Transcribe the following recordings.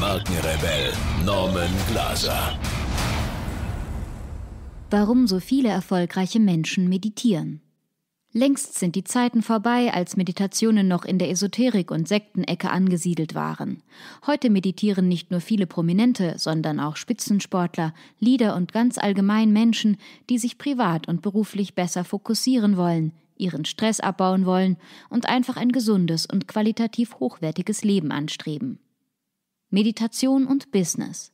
Markenrebell Norman Glaser. Warum so viele erfolgreiche Menschen meditieren. Längst sind die Zeiten vorbei, als Meditationen noch in der Esoterik- und Sektenecke angesiedelt waren. Heute meditieren nicht nur viele Prominente, sondern auch Spitzensportler, Leader und ganz allgemein Menschen, die sich privat und beruflich besser fokussieren wollen, ihren Stress abbauen wollen und einfach ein gesundes und qualitativ hochwertiges Leben anstreben. Meditation und Business.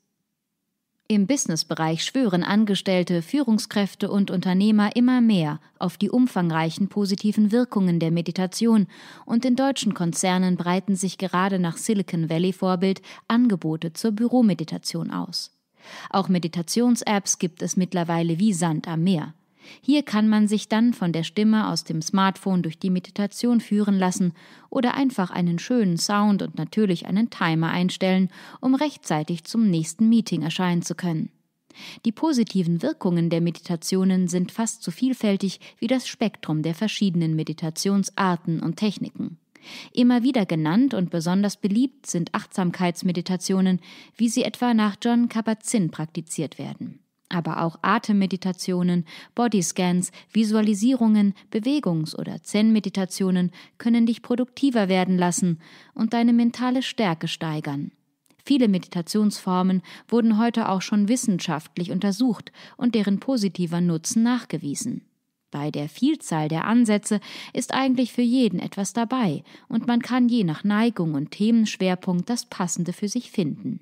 Im Businessbereich schwören Angestellte, Führungskräfte und Unternehmer immer mehr auf die umfangreichen positiven Wirkungen der Meditation und in deutschen Konzernen breiten sich gerade nach Silicon Valley Vorbild Angebote zur Büromeditation aus. Auch Meditations-Apps gibt es mittlerweile wie Sand am Meer. Hier kann man sich dann von der Stimme aus dem Smartphone durch die Meditation führen lassen oder einfach einen schönen Sound und natürlich einen Timer einstellen, um rechtzeitig zum nächsten Meeting erscheinen zu können. Die positiven Wirkungen der Meditationen sind fast so vielfältig wie das Spektrum der verschiedenen Meditationsarten und Techniken. Immer wieder genannt und besonders beliebt sind Achtsamkeitsmeditationen, wie sie etwa nach John Kabat-Zinn praktiziert werden aber auch Atemmeditationen, Bodyscans, Visualisierungen, Bewegungs- oder Zen-Meditationen können dich produktiver werden lassen und deine mentale Stärke steigern. Viele Meditationsformen wurden heute auch schon wissenschaftlich untersucht und deren positiver Nutzen nachgewiesen. Bei der Vielzahl der Ansätze ist eigentlich für jeden etwas dabei und man kann je nach Neigung und Themenschwerpunkt das Passende für sich finden.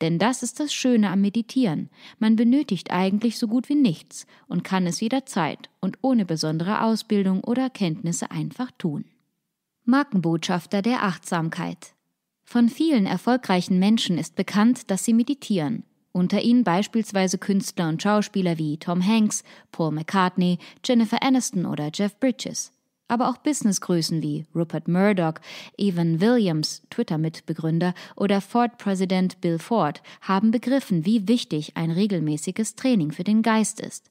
Denn das ist das Schöne am Meditieren. Man benötigt eigentlich so gut wie nichts und kann es jederzeit und ohne besondere Ausbildung oder Kenntnisse einfach tun. Markenbotschafter der Achtsamkeit. Von vielen erfolgreichen Menschen ist bekannt, dass sie meditieren. Unter ihnen beispielsweise Künstler und Schauspieler wie Tom Hanks, Paul McCartney, Jennifer Aniston oder Jeff Bridges aber auch Businessgrößen wie Rupert Murdoch, Evan Williams, Twitter-Mitbegründer oder Ford-Präsident Bill Ford haben begriffen, wie wichtig ein regelmäßiges Training für den Geist ist.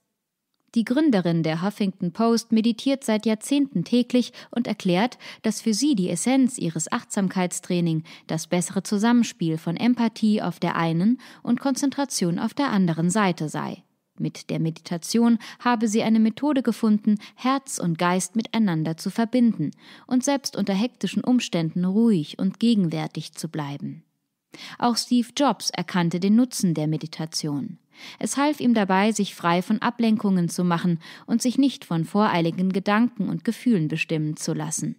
Die Gründerin der Huffington Post meditiert seit Jahrzehnten täglich und erklärt, dass für sie die Essenz ihres Achtsamkeitstraining das bessere Zusammenspiel von Empathie auf der einen und Konzentration auf der anderen Seite sei. Mit der Meditation habe sie eine Methode gefunden, Herz und Geist miteinander zu verbinden und selbst unter hektischen Umständen ruhig und gegenwärtig zu bleiben. Auch Steve Jobs erkannte den Nutzen der Meditation. Es half ihm dabei, sich frei von Ablenkungen zu machen und sich nicht von voreiligen Gedanken und Gefühlen bestimmen zu lassen.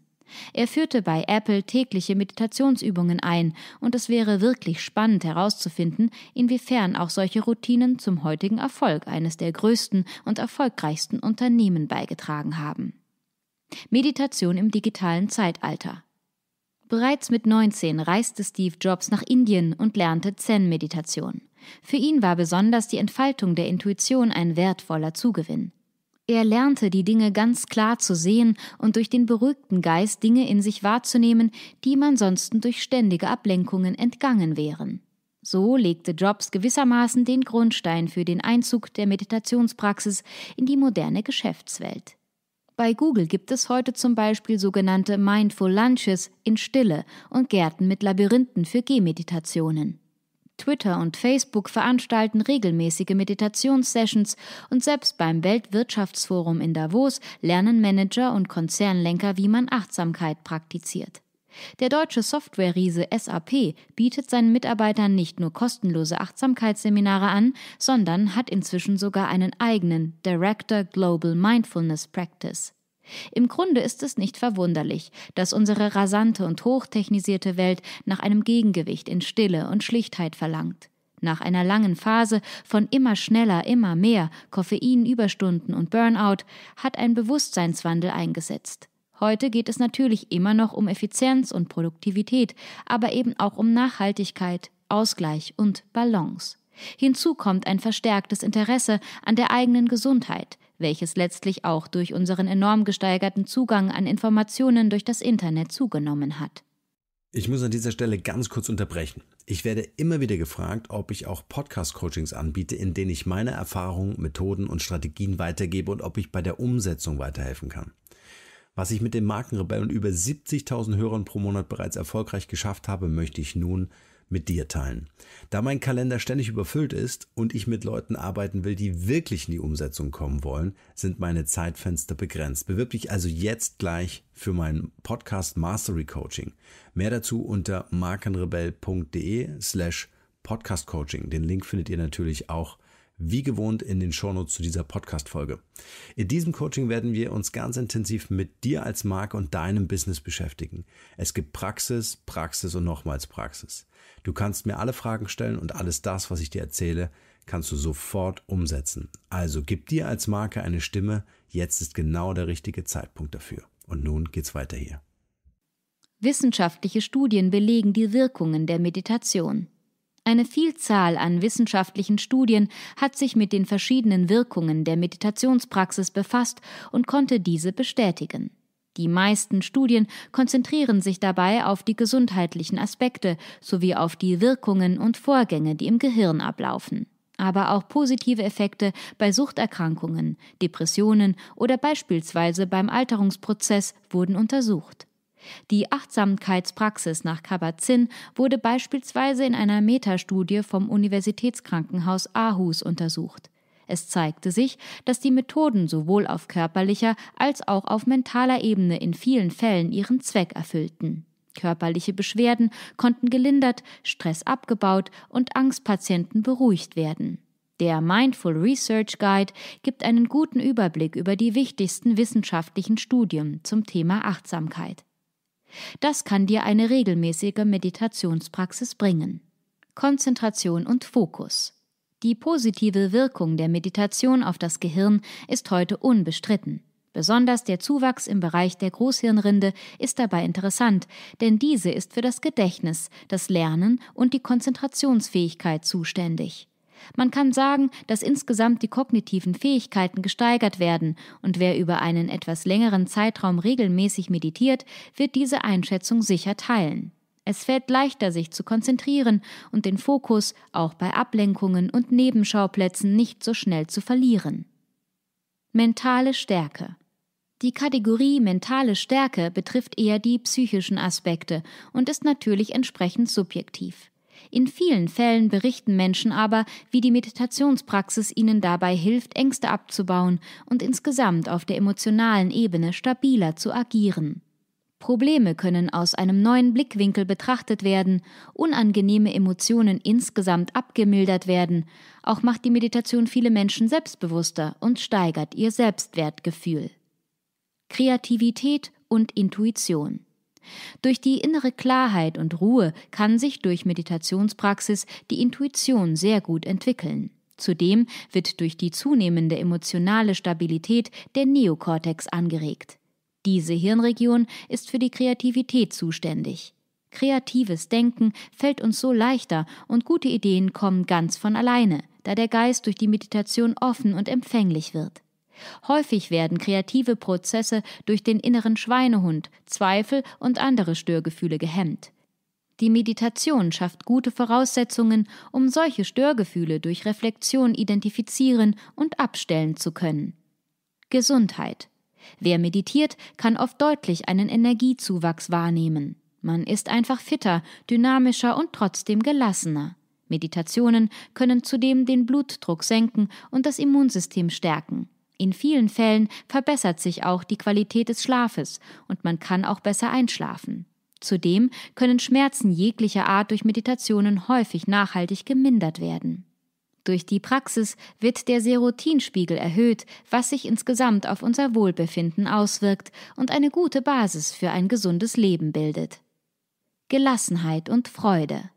Er führte bei Apple tägliche Meditationsübungen ein, und es wäre wirklich spannend herauszufinden, inwiefern auch solche Routinen zum heutigen Erfolg eines der größten und erfolgreichsten Unternehmen beigetragen haben. Meditation im digitalen Zeitalter. Bereits mit 19 reiste Steve Jobs nach Indien und lernte Zen-Meditation. Für ihn war besonders die Entfaltung der Intuition ein wertvoller Zugewinn. Er lernte die Dinge ganz klar zu sehen und durch den beruhigten Geist Dinge in sich wahrzunehmen, die ihm ansonsten durch ständige Ablenkungen entgangen wären. So legte Jobs gewissermaßen den Grundstein für den Einzug der Meditationspraxis in die moderne Geschäftswelt. Bei Google gibt es heute zum Beispiel sogenannte Mindful Lunches in Stille und Gärten mit Labyrinthen für Gehmeditationen. Twitter und Facebook veranstalten regelmäßige Meditationssessions und selbst beim Weltwirtschaftsforum in Davos lernen Manager und Konzernlenker, wie man Achtsamkeit praktiziert. Der deutsche Softwareriese SAP bietet seinen Mitarbeitern nicht nur kostenlose Achtsamkeitsseminare an, sondern hat inzwischen sogar einen eigenen Director Global Mindfulness Practice. Im Grunde ist es nicht verwunderlich, dass unsere rasante und hochtechnisierte Welt nach einem Gegengewicht in Stille und Schlichtheit verlangt. Nach einer langen Phase von immer schneller, immer mehr Koffeinüberstunden und Burnout hat ein Bewusstseinswandel eingesetzt. Heute geht es natürlich immer noch um Effizienz und Produktivität, aber eben auch um Nachhaltigkeit, Ausgleich und Balance. Hinzu kommt ein verstärktes Interesse an der eigenen Gesundheit, welches letztlich auch durch unseren enorm gesteigerten Zugang an Informationen durch das Internet zugenommen hat. Ich muss an dieser Stelle ganz kurz unterbrechen. Ich werde immer wieder gefragt, ob ich auch Podcast-Coachings anbiete, in denen ich meine Erfahrungen, Methoden und Strategien weitergebe und ob ich bei der Umsetzung weiterhelfen kann. Was ich mit dem Markenrebell und über 70.000 Hörern pro Monat bereits erfolgreich geschafft habe, möchte ich nun mit dir teilen. Da mein Kalender ständig überfüllt ist und ich mit Leuten arbeiten will, die wirklich in die Umsetzung kommen wollen, sind meine Zeitfenster begrenzt. Bewirb dich also jetzt gleich für meinen Podcast Mastery Coaching. Mehr dazu unter markenrebell.de slash podcastcoaching. Den Link findet ihr natürlich auch wie gewohnt in den Shownotes zu dieser Podcast-Folge. In diesem Coaching werden wir uns ganz intensiv mit dir als Marke und deinem Business beschäftigen. Es gibt Praxis, Praxis und nochmals Praxis. Du kannst mir alle Fragen stellen und alles das, was ich dir erzähle, kannst du sofort umsetzen. Also gib dir als Marke eine Stimme. Jetzt ist genau der richtige Zeitpunkt dafür. Und nun geht's weiter hier. Wissenschaftliche Studien belegen die Wirkungen der Meditation. Eine Vielzahl an wissenschaftlichen Studien hat sich mit den verschiedenen Wirkungen der Meditationspraxis befasst und konnte diese bestätigen. Die meisten Studien konzentrieren sich dabei auf die gesundheitlichen Aspekte sowie auf die Wirkungen und Vorgänge, die im Gehirn ablaufen, aber auch positive Effekte bei Suchterkrankungen, Depressionen oder beispielsweise beim Alterungsprozess wurden untersucht. Die Achtsamkeitspraxis nach Kabat-Zinn wurde beispielsweise in einer Metastudie vom Universitätskrankenhaus Aarhus untersucht. Es zeigte sich, dass die Methoden sowohl auf körperlicher als auch auf mentaler Ebene in vielen Fällen ihren Zweck erfüllten. Körperliche Beschwerden konnten gelindert, Stress abgebaut und Angstpatienten beruhigt werden. Der Mindful Research Guide gibt einen guten Überblick über die wichtigsten wissenschaftlichen Studien zum Thema Achtsamkeit. Das kann dir eine regelmäßige Meditationspraxis bringen. Konzentration und Fokus. Die positive Wirkung der Meditation auf das Gehirn ist heute unbestritten. Besonders der Zuwachs im Bereich der Großhirnrinde ist dabei interessant, denn diese ist für das Gedächtnis, das Lernen und die Konzentrationsfähigkeit zuständig. Man kann sagen, dass insgesamt die kognitiven Fähigkeiten gesteigert werden, und wer über einen etwas längeren Zeitraum regelmäßig meditiert, wird diese Einschätzung sicher teilen. Es fällt leichter, sich zu konzentrieren und den Fokus auch bei Ablenkungen und Nebenschauplätzen nicht so schnell zu verlieren. Mentale Stärke die Kategorie mentale Stärke betrifft eher die psychischen Aspekte und ist natürlich entsprechend subjektiv. In vielen Fällen berichten Menschen aber, wie die Meditationspraxis ihnen dabei hilft, Ängste abzubauen und insgesamt auf der emotionalen Ebene stabiler zu agieren. Probleme können aus einem neuen Blickwinkel betrachtet werden, unangenehme Emotionen insgesamt abgemildert werden, auch macht die Meditation viele Menschen selbstbewusster und steigert ihr Selbstwertgefühl. Kreativität und Intuition durch die innere Klarheit und Ruhe kann sich durch Meditationspraxis die Intuition sehr gut entwickeln. Zudem wird durch die zunehmende emotionale Stabilität der Neokortex angeregt. Diese Hirnregion ist für die Kreativität zuständig. Kreatives Denken fällt uns so leichter und gute Ideen kommen ganz von alleine, da der Geist durch die Meditation offen und empfänglich wird. Häufig werden kreative Prozesse durch den inneren Schweinehund, Zweifel und andere Störgefühle gehemmt. Die Meditation schafft gute Voraussetzungen, um solche Störgefühle durch Reflexion identifizieren und abstellen zu können. Gesundheit. Wer meditiert, kann oft deutlich einen Energiezuwachs wahrnehmen. Man ist einfach fitter, dynamischer und trotzdem gelassener. Meditationen können zudem den Blutdruck senken und das Immunsystem stärken. In vielen Fällen verbessert sich auch die Qualität des Schlafes und man kann auch besser einschlafen. Zudem können Schmerzen jeglicher Art durch Meditationen häufig nachhaltig gemindert werden. Durch die Praxis wird der Serotinspiegel erhöht, was sich insgesamt auf unser Wohlbefinden auswirkt und eine gute Basis für ein gesundes Leben bildet. Gelassenheit und Freude.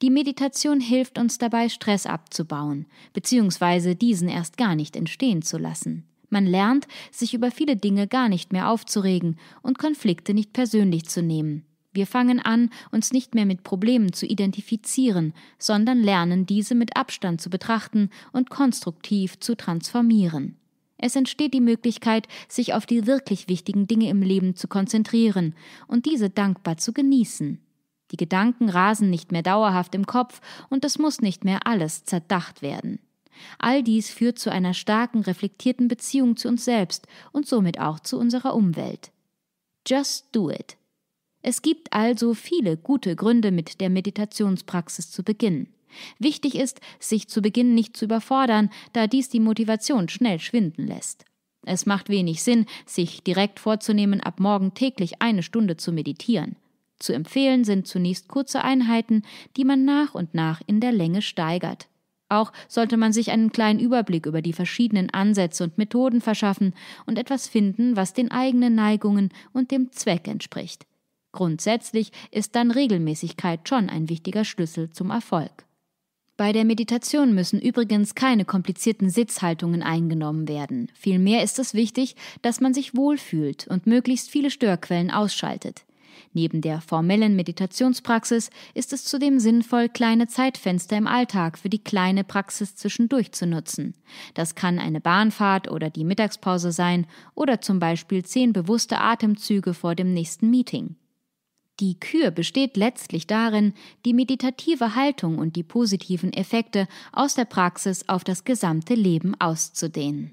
Die Meditation hilft uns dabei, Stress abzubauen, beziehungsweise diesen erst gar nicht entstehen zu lassen. Man lernt, sich über viele Dinge gar nicht mehr aufzuregen und Konflikte nicht persönlich zu nehmen. Wir fangen an, uns nicht mehr mit Problemen zu identifizieren, sondern lernen, diese mit Abstand zu betrachten und konstruktiv zu transformieren. Es entsteht die Möglichkeit, sich auf die wirklich wichtigen Dinge im Leben zu konzentrieren und diese dankbar zu genießen. Die Gedanken rasen nicht mehr dauerhaft im Kopf und es muss nicht mehr alles zerdacht werden. All dies führt zu einer starken, reflektierten Beziehung zu uns selbst und somit auch zu unserer Umwelt. Just do it. Es gibt also viele gute Gründe, mit der Meditationspraxis zu beginnen. Wichtig ist, sich zu Beginn nicht zu überfordern, da dies die Motivation schnell schwinden lässt. Es macht wenig Sinn, sich direkt vorzunehmen, ab morgen täglich eine Stunde zu meditieren. Zu empfehlen sind zunächst kurze Einheiten, die man nach und nach in der Länge steigert. Auch sollte man sich einen kleinen Überblick über die verschiedenen Ansätze und Methoden verschaffen und etwas finden, was den eigenen Neigungen und dem Zweck entspricht. Grundsätzlich ist dann Regelmäßigkeit schon ein wichtiger Schlüssel zum Erfolg. Bei der Meditation müssen übrigens keine komplizierten Sitzhaltungen eingenommen werden. Vielmehr ist es wichtig, dass man sich wohlfühlt und möglichst viele Störquellen ausschaltet. Neben der formellen Meditationspraxis ist es zudem sinnvoll, kleine Zeitfenster im Alltag für die kleine Praxis zwischendurch zu nutzen. Das kann eine Bahnfahrt oder die Mittagspause sein oder zum Beispiel zehn bewusste Atemzüge vor dem nächsten Meeting. Die Kür besteht letztlich darin, die meditative Haltung und die positiven Effekte aus der Praxis auf das gesamte Leben auszudehnen.